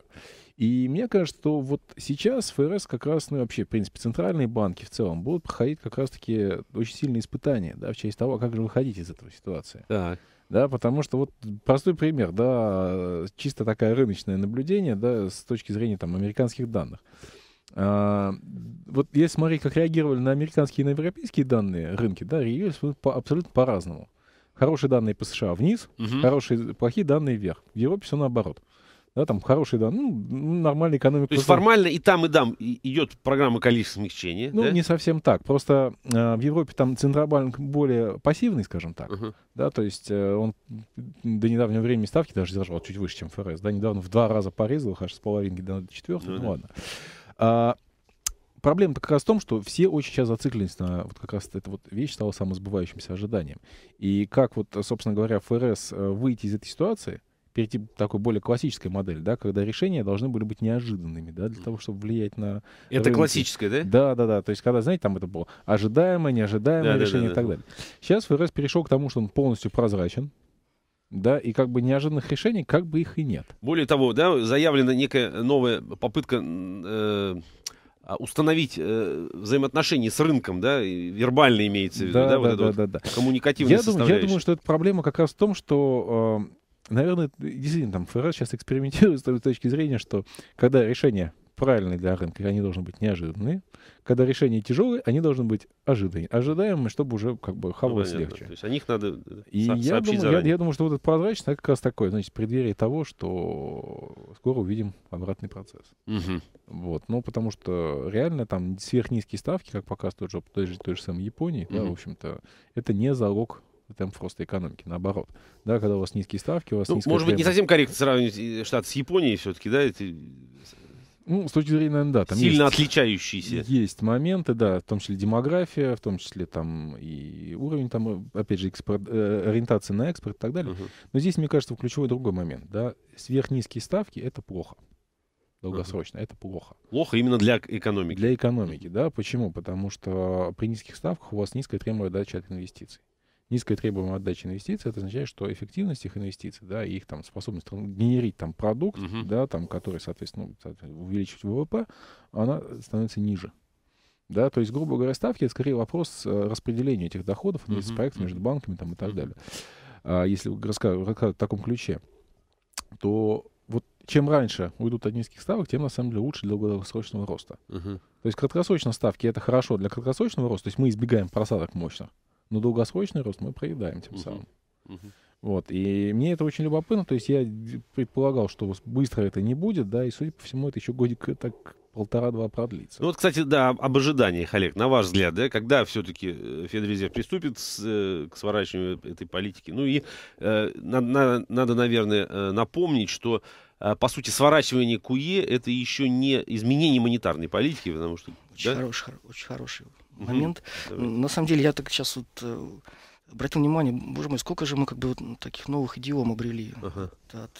И мне кажется, что вот сейчас ФРС как раз, ну вообще, в принципе, центральные банки в целом будут проходить как раз-таки очень сильные испытания, да, в честь того, как же выходить из этого ситуации. Так. Да, потому что вот простой пример, да, чисто такое рыночное наблюдение, да, с точки зрения там американских данных. А, вот если смотреть, как реагировали на американские и на европейские данные рынки, да, реагировали абсолютно по-разному. По Хорошие данные по США вниз, угу. хорошие, плохие данные вверх. В Европе все наоборот. Да, там хорошие данные, ну, нормальная экономика. То есть формально и там, и там идет программа количественного смягчения. Ну, да? не совсем так. Просто э, в Европе там Центробанк более пассивный, скажем так. uh Да, то есть э, он до недавнего времени ставки даже держал чуть выше, чем ФРС. Да, недавно в два раза порезал, аж с половинки до четвертого. Ну, ну да. ладно. А, проблема как раз в том, что все очень сейчас зациклились на вот как раз эта вот вещь стала самосбывающимся ожиданием. И как вот, собственно говоря, ФРС э, выйти из этой ситуации, перейти к такой более классической модели, да, когда решения должны были быть неожиданными, да, для того, чтобы влиять на... Это рынки. классическое, да? Да, да, да. То есть, когда, знаете, там это было ожидаемое, неожидаемое да, решение да, да, и так да. далее. Сейчас ФРС перешел к тому, что он полностью прозрачен, да, и как бы неожиданных решений, как бы их и нет. Более того, да, заявлена некая новая попытка э, а, установить э, взаимоотношения с рынком, да, вербально имеется в виду, да, да, да, вот да, вот да, да. коммуникативная я думаю, я думаю, что эта проблема как раз в том, что, э, наверное, действительно, там ФРС сейчас экспериментирует с точки зрения, что когда решение правильные для рынка, они должны быть неожиданные. Когда решения тяжелые, они должны быть ожидаемые, ожидаемые чтобы уже как бы ну, хавалось ну, легче. То есть о них надо э, И я думаю, я, я думаю, что вот эта прозрачность как раз такое, значит, преддверие того, что скоро увидим обратный процесс. Угу. Вот, ну потому что реально там сверхнизкие ставки, как показывает тот же, той же, той же самой Японии, угу. да, в общем-то, это не залог темп роста экономики, наоборот. Да, когда у вас низкие ставки, у вас ну, низкая... Может быть, не совсем корректно сравнивать э, Штат с Японией все-таки, да? Это ну, с точки зрения, наверное, да. Там Сильно есть, отличающиеся. Есть моменты, да, в том числе демография, в том числе там и уровень, там, опять же, экспорт, э, ориентация на экспорт и так далее. Uh-huh. Но здесь, мне кажется, ключевой другой момент, да. Сверхнизкие ставки — это плохо. Долгосрочно uh-huh. это плохо. Плохо именно для экономики. Для экономики, да. Почему? Потому что при низких ставках у вас низкая требуемая отдача от инвестиций. Низкая требуемая отдача инвестиций, это означает, что эффективность их инвестиций, да, их там способность генерить там продукт, uh-huh. да, там, который, соответственно, ну, увеличивать ВВП, она становится ниже. Да, то есть, грубо говоря, ставки это скорее вопрос э, распределения этих доходов, инвестиций uh-huh. проектов между банками там, и так далее. А если рассказывать в таком ключе, то вот чем раньше уйдут от низких ставок, тем на самом деле лучше для долгосрочного роста. Uh-huh. То есть краткосрочные ставки это хорошо для краткосрочного роста, то есть мы избегаем просадок мощных но долгосрочный рост мы проедаем тем самым. Uh-huh. Uh-huh. Вот. И мне это очень любопытно. То есть я предполагал, что быстро это не будет, да, и, судя по всему, это еще годик э, так полтора-два продлится. Ну вот, кстати, да, об ожиданиях, Олег, на ваш взгляд, да, когда все-таки э, Федрезерв приступит с, э, к сворачиванию этой политики? Ну и э, надо, надо, наверное, напомнить, что по сути, сворачивание КУЕ — это еще не изменение монетарной политики, потому что... Очень, да? хороший, очень хороший момент. Давай. На самом деле, я так сейчас вот э, обратил внимание, боже мой, сколько же мы как бы вот таких новых идиом обрели. Ага. От,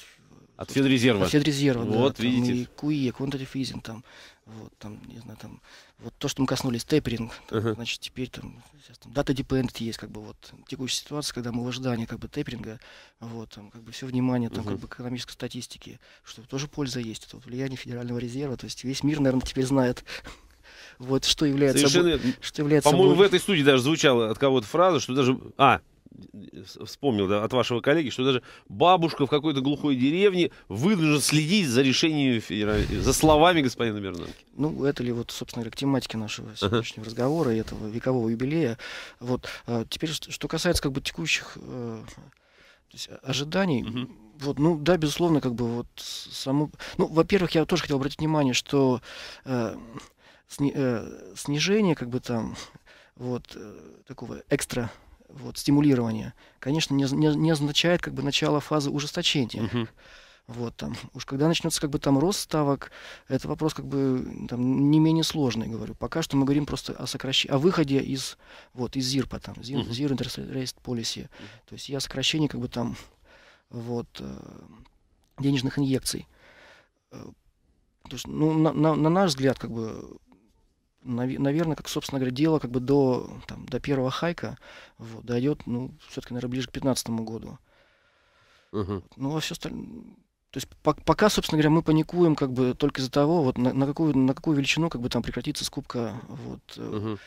от Федрезерва. От Федрезерва, вот, да. видите. Там, и Куи, Quantitative там, вот, там, не знаю, там, вот то, что мы коснулись, тейперинг, uh-huh. значит, теперь там, сейчас там, дата dependent есть, как бы, вот, текущая ситуация, когда мы в ожидании, как бы, тейперинга, вот, там, как бы, все внимание, там, uh-huh. как бы, экономической статистики, что тоже польза есть, это вот, влияние Федерального резерва, то есть весь мир, наверное, теперь знает, вот что является... Совершенно... Что является По-моему, собой... в этой студии даже звучала от кого-то фраза, что даже... А, вспомнил да, от вашего коллеги, что даже бабушка в какой-то глухой деревне вынуждена следить за решением, за словами господина Бернанки. Ну, это ли вот, собственно говоря, к тематике нашего сегодняшнего uh-huh. разговора, этого векового юбилея. Вот а, теперь, что касается как бы текущих э, ожиданий, uh вот, ну да, безусловно, как бы вот само... Ну, во-первых, я тоже хотел обратить внимание, что э, сни, э, снижение, как бы там, вот, э, такого экстра вот, стимулирования, конечно, не, не, не означает как бы начало фазы ужесточения. Угу. Вот там. Уж когда начнется как бы там рост ставок, это вопрос как бы там не менее сложный, говорю. Пока что мы говорим просто о сокращении, о выходе из вот из ЗИРПа там, Zero, uh-huh. Zero Interest Policy. Uh-huh. То есть я сокращение как бы там вот э, денежных инъекций. То есть, ну, на, на, на наш взгляд, как бы наверное, как, собственно говоря, дело как бы до, там, до первого хайка вот, дойдет, ну, все-таки, наверное, ближе к 2015 году. Угу. Ну, а все остальное... То есть пока, собственно говоря, мы паникуем как бы только из-за того, вот на, на, какую, на какую величину как бы там прекратится скупка вот, угу.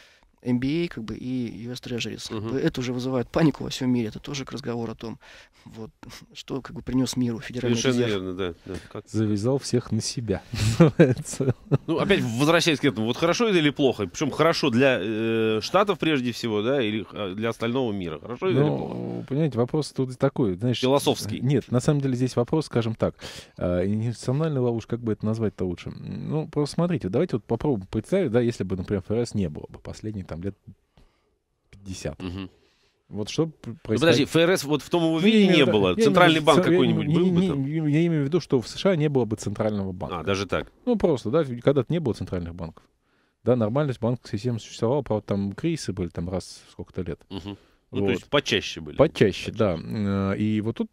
MBA а, как бы, и US Treasuries. uh-huh. бы, это уже вызывает панику во всем мире. Это тоже как разговор о том, вот, что как бы принес миру федеральный Совершенно резерв. верно, да. да. Как... Завязал всех на себя, называется. Ну, опять возвращаясь к этому, вот хорошо это или плохо? Причем хорошо для э, Штатов прежде всего, да, или а, для остального мира? Хорошо это Но, или ну, плохо? Понимаете, вопрос тут такой, знаешь... Философский. Нет, на самом деле здесь вопрос, скажем так, э, а, институциональная ловушка, как бы это назвать-то лучше? Ну, просто смотрите, давайте вот попробуем представить, да, если бы, например, ФРС не было бы последний там лет 50. Угу. Вот что ну, происходит? Подожди, ФРС вот в том его виде не, не было. Центральный не, банк какой-нибудь был бы там? Я имею в виду, что в США не было бы центрального а, банка. А, даже так? Ну, просто, да, когда-то не было центральных банков. Да, нормальность банковской системы существовала, правда, там кризисы были там раз сколько-то лет. Угу. Ну, вот. то есть почаще были. Почаще, почаще, да. Э, и вот тут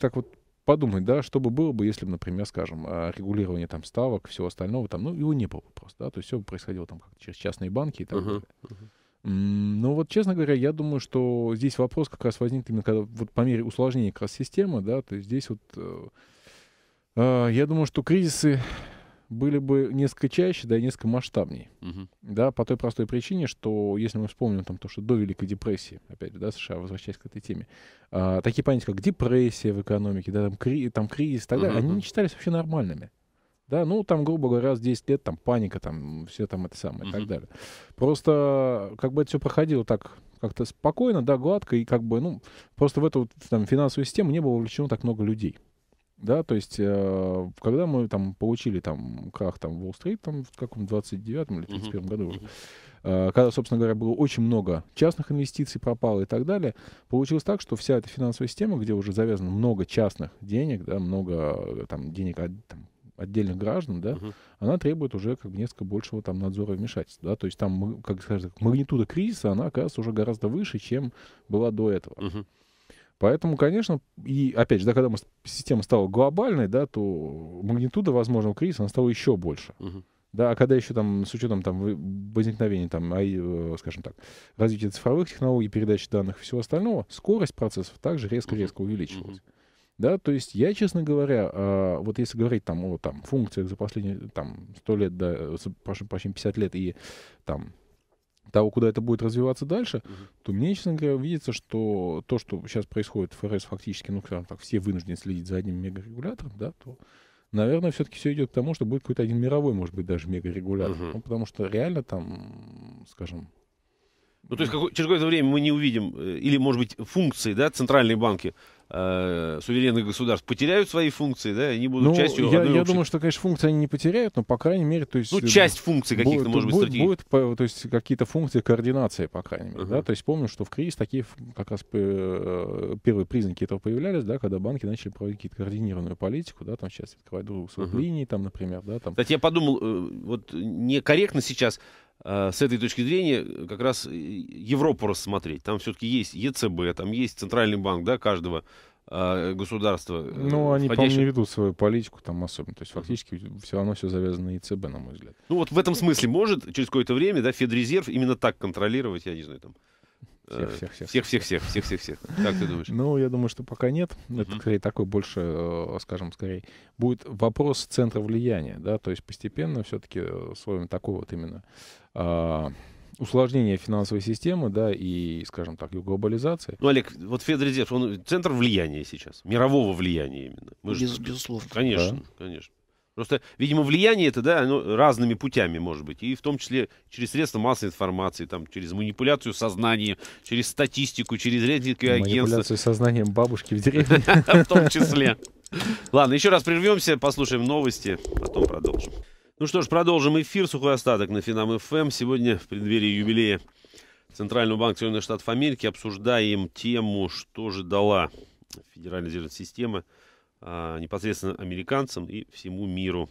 так вот подумать, да, что бы было бы, если бы, например, скажем, а, регулирование там ставок, всего остального, там, ну, его не было бы просто, да, то есть все бы происходило там как через частные банки и так uh-huh. далее. Uh-huh. Ну вот, честно говоря, я думаю, что здесь вопрос как раз возник именно когда, вот по мере усложнения как раз системы, да, то есть здесь вот, э, э, я думаю, что кризисы были бы несколько чаще, да и несколько масштабней. Угу. Да, по той простой причине, что если мы вспомним там то, что до Великой депрессии, опять же, да, США, возвращаясь к этой теме, а, такие понятия, как депрессия в экономике, да, там, кри там кризис и так далее, угу. они не считались вообще нормальными. Да, ну там, грубо говоря, раз в 10 лет там паника, там все там это самое uh и так далее. Просто как бы это все проходило так как-то спокойно, да, гладко, и как бы, ну, просто в эту там, финансовую систему не было вовлечено так много людей да, то есть, э, когда мы там получили там крах там Уолл-стрит там в каком 29-м или 31-м uh-huh. году уже, э, когда, собственно говоря, было очень много частных инвестиций пропало и так далее, получилось так, что вся эта финансовая система, где уже завязано много частных денег, да, много э, там денег от, там, отдельных граждан, да, uh-huh. она требует уже как бы несколько большего там надзора и вмешательства, да, то есть там, как сказать, магнитуда кризиса, она оказывается уже гораздо выше, чем была до этого. Uh-huh. Поэтому, конечно, и опять же, да, когда система стала глобальной, да, то магнитуда возможного кризиса она стала еще больше. Угу. Да, а когда еще там, с учетом там, возникновения, там, ай, э, скажем так, развития цифровых технологий, передачи данных и всего остального, скорость процессов также резко-резко увеличивалась. Угу. Да, то есть я, честно говоря, а, вот если говорить там о там, функциях за последние там, 100 лет, да, э, прошу прощения, 50 лет и там того, куда это будет развиваться дальше, то мне, честно говоря, видится, что то, что сейчас происходит в ФРС, фактически, ну, скажем так, все вынуждены следить за одним мегарегулятором, да, то, наверное, все-таки все идет к тому, что будет какой-то один мировой, может быть, даже мегарегулятор. Угу. Ну, потому что реально там, скажем, ну, то есть как, через какое-то время мы не увидим, э, или, может быть, функции да, центральной банки э, суверенных государств потеряют свои функции, да, они будут ну, частью я, одной я думаю, что, конечно, функции они не потеряют, но, по крайней мере, то есть... Ну, э, часть функций каких-то, может быть, стратегий. Будет, э, то есть, какие-то функции координации, по крайней мере, uh-huh. да, то есть помню, что в кризис такие как раз э, первые признаки этого появлялись, да, когда банки начали проводить какие-то координированную политику, да, там сейчас открывать другую своих uh-huh. линий, там, например, да, там... Кстати, я подумал, вот некорректно сейчас Э, с этой точки зрения э, как раз э, Европу рассмотреть. Там все-таки есть ЕЦБ, там есть Центральный банк да, каждого государства. Ну, они, входящего... по-моему, не ведут свою политику там особенно. То есть фактически все равно все завязано на ЕЦБ, на мой взгляд. Ну вот в этом смысле может через какое-то время да, Федрезерв именно так контролировать, я не знаю, там, всех-всех-всех. Э, Всех-всех-всех, всех всех Как ты думаешь? Ну, я думаю, что пока нет. Это, скорее, такой больше, э, скажем, скорее, будет вопрос центра влияния, да, то есть постепенно все-таки э, своим такой вот именно а, усложнение финансовой системы, да, и, скажем так, ее глобализации. Ну, Олег, вот Федрезерв, он центр влияния сейчас, мирового влияния именно. Мы Без, же, безусловно. Конечно, да. конечно. Просто, видимо, влияние это, да, оно разными путями может быть. И в том числе через средства массовой информации, там, через манипуляцию сознанием, через статистику, через рейтинг агентства. Манипуляцию сознанием бабушки в деревне. В том числе. Ладно, еще раз прервемся, послушаем новости, потом продолжим. Ну что ж, продолжим эфир. Сухой остаток на Финам ФМ. Сегодня в преддверии юбилея Центрального банка Соединенных Штатов Америки обсуждаем тему, что же дала Федеральная резервная система – а, непосредственно американцам и всему миру.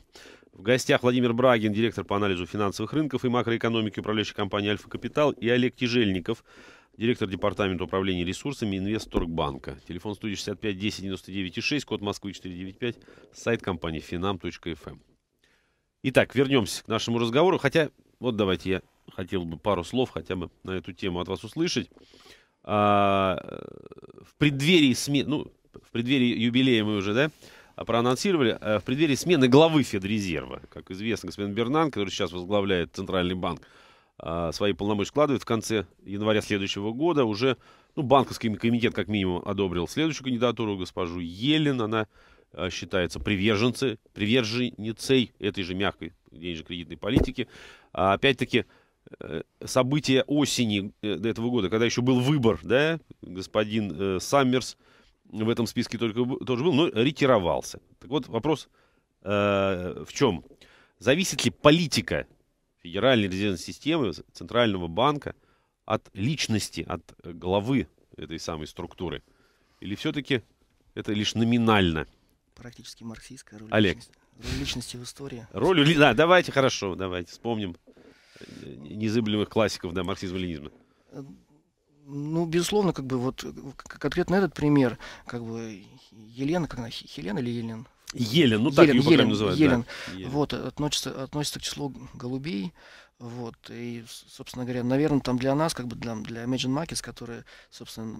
В гостях Владимир Брагин, директор по анализу финансовых рынков и макроэкономики управляющей компании «Альфа Капитал» и Олег Тяжельников, директор департамента управления ресурсами Инвестторгбанка. Телефон студии 65 10 99 6, код Москвы 495, сайт компании finam.fm. Эм». Итак, вернемся к нашему разговору, хотя вот давайте я хотел бы пару слов хотя бы на эту тему от вас услышать. А, в преддверии смены, ну, в преддверии юбилея мы уже, да, проанонсировали, э, в преддверии смены главы Федрезерва. Как известно, господин Бернан, который сейчас возглавляет Центральный банк, э, свои полномочия складывает в конце января следующего года. Уже ну, банковский комитет, как минимум, одобрил следующую кандидатуру, госпожу Елен. Она э, считается приверженцей, приверженницей этой же мягкой денежно-кредитной политики. А опять-таки, события осени этого года, когда еще был выбор, да, господин Саммерс, э, в этом списке только, тоже был, но ретировался. Так вот, вопрос э, в чем? Зависит ли политика Федеральной резервной системы, Центрального банка от личности, от главы этой самой структуры? Или все-таки это лишь номинально? Практически марксистская роль Олег. личности, личности в истории. Роль, да, давайте, хорошо, давайте вспомним э, незыблемых классиков да, марксизма-ленизма. Э, ну, безусловно, как бы вот э, конкретно этот пример, как бы Елена, как она, Хелен или Елен? Елен, ну Елен, так его Елен, называют. Елен, да. Вот, относится, относится к числу голубей. Вот, и, собственно говоря, наверное, там для нас, как бы для, для Imagine Markets, которые, собственно,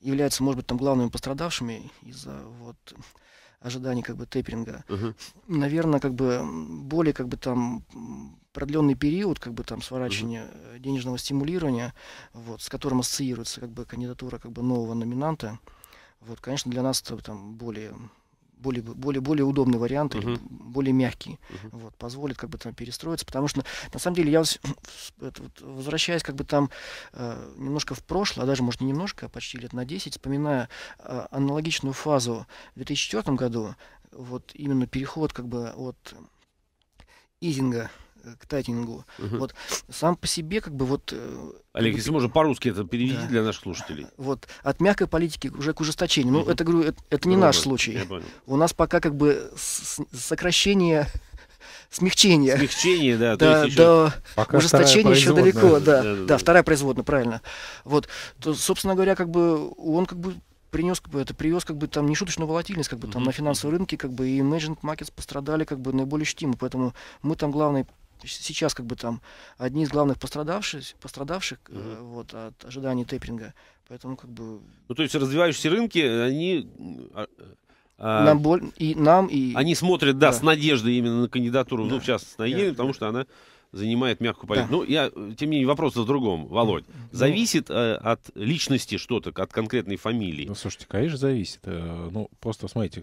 являются, может быть, там главными пострадавшими из-за вот ожиданий как бы тейперинга. Угу. Наверное, как бы более как бы там продленный период как бы там сворачивания угу. денежного стимулирования, вот, с которым ассоциируется как бы кандидатура как бы нового номинанта. Вот, конечно, для нас это там более более, более, более удобный вариант, uh-huh. или более мягкий. Uh-huh. Вот, позволит как бы там перестроиться, потому что на самом деле я это, вот, возвращаясь как бы там э, немножко в прошлое, а даже может не немножко, а почти лет на 10, вспоминая э, аналогичную фазу в 2004 году, вот именно переход как бы от изинга к тайтингу. Угу. Вот сам по себе как бы вот... Э, Олег, если можно по-русски это переведи да. для наших слушателей. Вот от мягкой политики уже к ужесточению. Угу. Ну это, говорю, это, это не Другой. Ну, наш случай. У нас пока как бы сокращение смягчение. Смягчение, да. да еще... До ужесточения еще далеко, да. Да, да, да. да, вторая производная, правильно. Вот, то, собственно говоря, как бы он как бы принес как бы это привез как бы там нешуточную волатильность как бы там mm-hmm. на финансовые рынки как бы и менеджмент маркетс пострадали как бы наиболее чтимо поэтому мы там главный сейчас как бы там одни из главных пострадавших, пострадавших mm -hmm. э, вот, от ожиданий тейпинга. Поэтому как бы... Ну, то есть развивающиеся рынки, э, они... А, а, а, нам боль... и нам и... Они смотрят, да, да, с надеждой именно на кандидатуру, да. ну, в частности, на Елену, да. потому что она занимает мягкую позицию. Да. Ну, я, э, тем не менее, вопрос в другом, Володь. Зависит э, от личности что-то, от конкретной фамилии? Ну, слушайте, конечно, зависит. Э, ну, просто смотрите,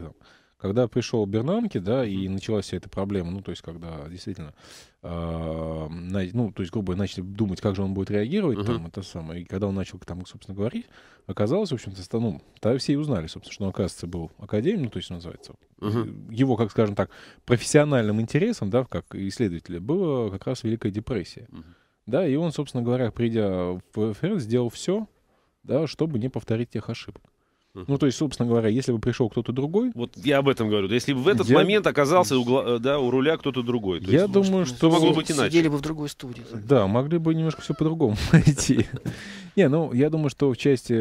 когда пришел Бернанки, да, и началась вся эта проблема, ну, то есть, когда действительно, э, ну, то есть, грубо говоря, начали думать, как же он будет реагировать, uh-huh. там, это самое, и когда он начал там, собственно, говорить, оказалось, в общем-то, ну, тогда все и узнали, собственно, что он, оказывается, был академик, ну, то есть, называется, uh-huh. его, как скажем так, профессиональным интересом, да, как исследователя, была как раз Великая депрессия. Uh-huh. Да, и он, собственно говоря, придя в ФРС, сделал все, да, чтобы не повторить тех ошибок. Ну, то есть, собственно говоря, если бы пришел кто-то другой... Вот я об этом говорю. Если бы в этот я... момент оказался угла, э, да, у руля кто-то другой. То я есть, ну, думаю, может, что... Могло быть иначе. Сидели бы в другой студии. Да, могли бы немножко все по-другому найти. Не, ну, я думаю, что в части,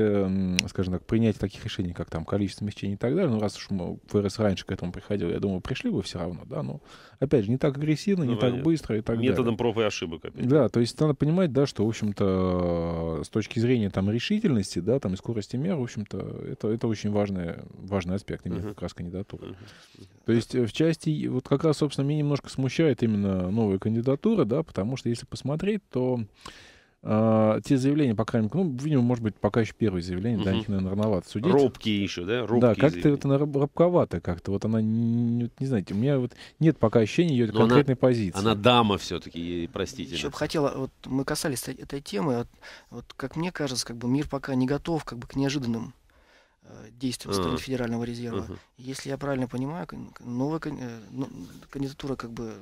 скажем так, принятия таких решений, как там количество смещений и так далее, ну, раз уж ФРС раньше к этому приходил, я думаю, пришли бы все равно, да, ну опять же, не так агрессивно, не ну, так быстро и так методом далее. Методом проб и ошибок. Опять. Да, то есть надо понимать, да, что, в общем-то, с точки зрения там решительности, да, там и скорости мер, в общем-то, это, это очень важный, важный аспект именно uh-huh. как раз кандидатуры. Uh-huh. То есть э, в части, вот как раз, собственно, меня немножко смущает именно новая кандидатура, да, потому что если посмотреть, то э, те заявления, по крайней мере, ну, видимо, может быть, пока еще первые заявление угу. да, их, наверное, рановато судить. Робкие еще, да? Робкие да, как-то вот она робковатая, как-то, вот она, не, не знаете, у меня вот нет пока ощущения ее Но конкретной она, позиции. Она дама все-таки, простите. Еще бы хотела, вот мы касались этой темы, вот, вот как мне кажется, как бы мир пока не готов как бы к неожиданным э, действием стороны а. Федерального резерва. uh Если я правильно понимаю, новая э, ну, кандидатура как бы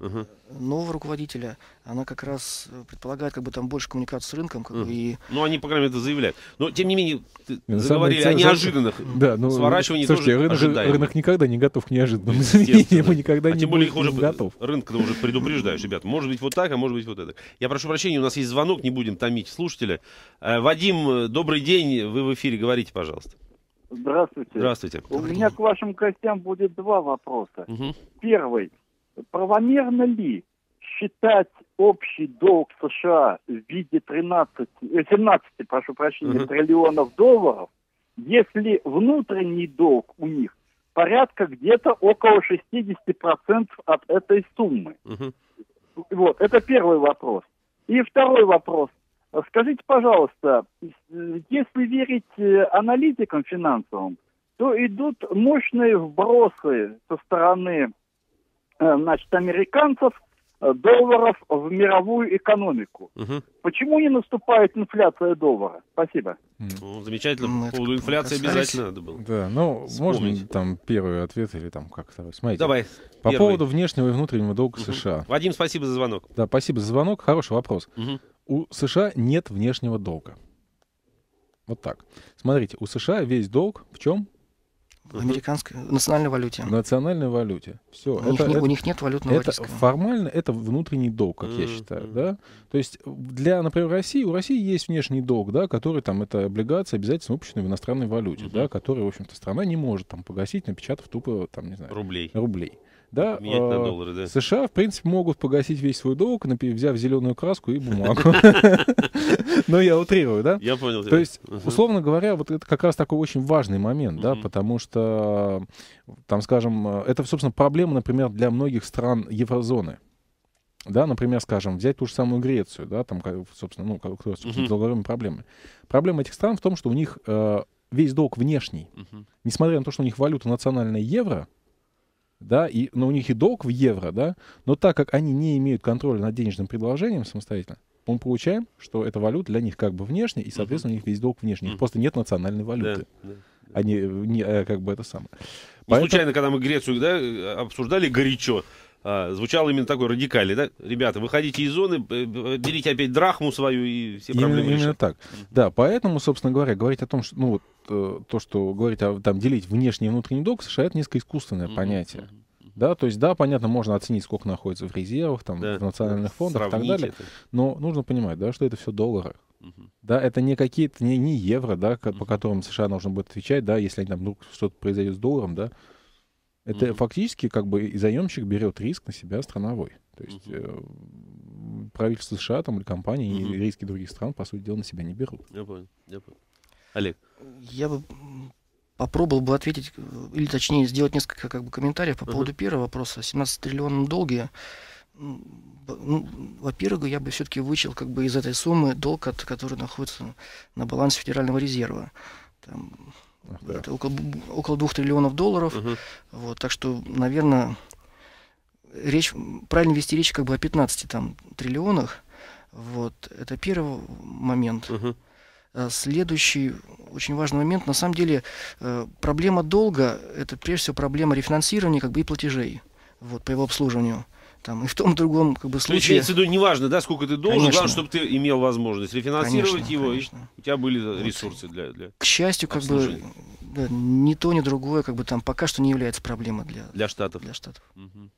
угу. нового руководителя, она как раз э, предполагает как бы там больше коммуникации с рынком. Как угу. бы, и... Ну, они, по крайней мере, это заявляют. Но, тем не менее, заговорили о неожиданных да, но ну, сворачивании слушайте, тоже рынок, рынок никогда не готов к неожиданным изменениям, никогда а не тем более их уже готов. Рынок уже предупреждаешь, ребят, может быть вот так, а может быть вот это. Я прошу прощения, у нас есть звонок, не будем томить слушателя. Э, Вадим, э, добрый день, вы в эфире, говорите, пожалуйста. Здравствуйте. Здравствуйте. У меня к вашим гостям будет два вопроса. Угу. Первый правомерно ли считать общий долг США в виде 13, 17, э, прошу прощения, угу. триллионов долларов, если внутренний долг у них порядка где-то около 60% от этой суммы. Угу. Вот, это первый вопрос. И второй вопрос. Скажите, пожалуйста, если верить э, аналитикам финансовым, то идут мощные вбросы со стороны Э, значит, американцев э, долларов в мировую экономику. Угу. Почему не наступает инфляция доллара? Спасибо. Ну, замечательно. Ну, По инфляции обязательно надо было. Да, ну, можно там первый ответ или там как то Смотрите. Давай. По первый. поводу внешнего и внутреннего долга угу. США. Вадим, спасибо за звонок. Да, спасибо за звонок. Хороший вопрос. Угу. У США нет внешнего долга. Вот так. Смотрите, у США весь долг в чем? в американской в национальной валюте. В национальной валюте. Все. У, это, них, это, у них нет валютного это риска. Формально это внутренний долг, как mm-hmm. я считаю. Да? То есть для, например, России, у России есть внешний долг, да, который там, это облигация обязательно выпущенная в иностранной валюте, mm-hmm. да, который, в общем-то, страна не может там погасить, напечатав тупо, там, не знаю, рублей. рублей да, на а, доллары, да. США, в принципе, могут погасить весь свой долг, взяв зеленую краску и бумагу. Но я утрирую, да? Я понял. То есть, условно говоря, вот это как раз такой очень важный момент, да, потому что, там, скажем, это, собственно, проблема, например, для многих стран еврозоны да, например, скажем, взять ту же самую Грецию, да, там, собственно, ну, собственно, uh -huh. долговыми проблемами. Проблема этих стран в том, что у них э, весь долг внешний. Несмотря на то, что у них валюта национальная евро, да, и, но у них и долг в евро, да, но так как они не имеют контроля над денежным предложением самостоятельно, мы получаем, что эта валюта для них как бы внешняя, и, соответственно, у них весь долг внешний. Mm-hmm. Просто нет национальной валюты. Они а не, а как бы это самое. Не случайно, когда мы Грецию да, обсуждали горячо, а, звучало именно такой радикали, да? Ребята, выходите из зоны, берите опять драхму свою и все проблемы Именно, решат. именно так. Да, поэтому, собственно говоря, говорить о том, что, ну, вот, Э, то, что говорить о а там, делить внешний и внутренний долг, США это несколько искусственное mm-hmm. понятие. Да, то есть, да, понятно, можно оценить, сколько находится в резервах, там, да, в национальных да, фондах и так далее. Это. Но нужно понимать, да, что это все доллары. Uh-huh. Да, это не какие-то, не, не евро, да, uh-huh. по которым США нужно будет отвечать, да, если там вдруг что-то произойдет с долларом, да. Это uh-huh. фактически как бы и заемщик берет риск на себя страновой. То есть uh-huh. э, правительство США там, или компании uh-huh. и риски других стран, по сути дела, на себя не берут. Я понял, я понял. Олег. Я бы попробовал бы ответить, э, или точнее сделать несколько как бы, комментариев по uh-huh. поводу первого вопроса. 17 триллионов долги. Ну, во-первых, я бы все-таки вычел как бы из этой суммы долг, от, который находится на балансе Федерального резерва. Там, да. Это около, около 2 триллионов долларов. Угу. Вот, так что, наверное, речь, правильно вести речь как бы о 15 там, триллионах. Вот, это первый момент. Угу. Э, следующий очень важный момент. На самом деле э, проблема долга – это прежде всего проблема рефинансирования как бы, и платежей вот, по его обслуживанию там, и в том и другом как бы, случае. То есть, имеется неважно, да, сколько ты должен, конечно. главное, чтобы ты имел возможность рефинансировать конечно, его, конечно. у тебя были вот. ресурсы для, для К счастью, как бы да, ни то, ни другое, как бы там пока что не является проблемой для, для штатов. Для штатов. Угу.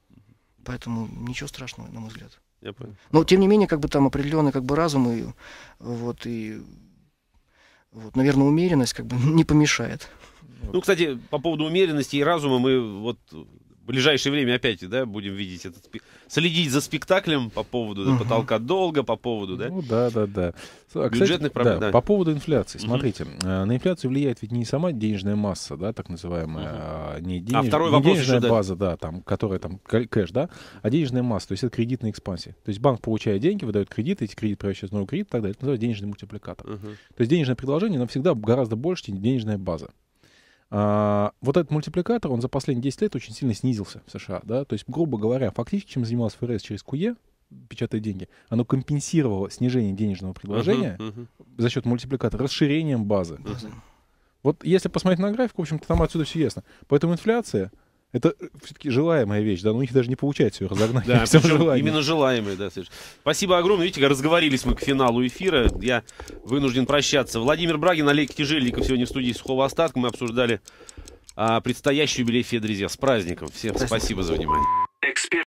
Поэтому ничего страшного, на мой взгляд. Я понял. Но тем не менее, как бы там определенный как бы разум и вот и вот, наверное, умеренность как бы не помешает. Ну, кстати, по поводу умеренности и разума мы вот ближайшее время опять, да, будем видеть этот следить за спектаклем по поводу да, потолка долга, по поводу, да? Ну да, да, да. А, Бюджетных проблем. Да, да. По поводу инфляции. Смотрите, э, на инфляцию влияет ведь не сама денежная масса, да, так называемая, а, не, а денеж... а второй не денежная еще, база, да. да, там, которая там кэш, да, а денежная масса, то есть это кредитная экспансия. То есть банк получает деньги, выдает кредиты эти кредиты превращаются в новый кредит и так далее. Это называется денежный мультипликатор. Угу. То есть денежное предложение, оно всегда гораздо больше, чем денежная база. А, вот этот мультипликатор, он за последние 10 лет очень сильно снизился в США, да, то есть, грубо говоря, фактически чем занималась ФРС через КУЕ, печатая деньги, оно компенсировало снижение денежного предложения uh-huh, uh-huh. за счет мультипликатора расширением базы. Uh-huh. Вот если посмотреть на график, в общем-то, там отсюда все ясно. Поэтому инфляция — это все-таки желаемая вещь, да, но у них даже не получается ее разогнать. Да, именно желаемые, да, Спасибо огромное. Видите, как разговорились мы к финалу эфира. Я вынужден прощаться. Владимир Брагин, Олег Тяжельников сегодня в студии Сухого Остатка. Мы обсуждали а, предстоящий юбилей Фея С праздником. Всем спасибо за внимание.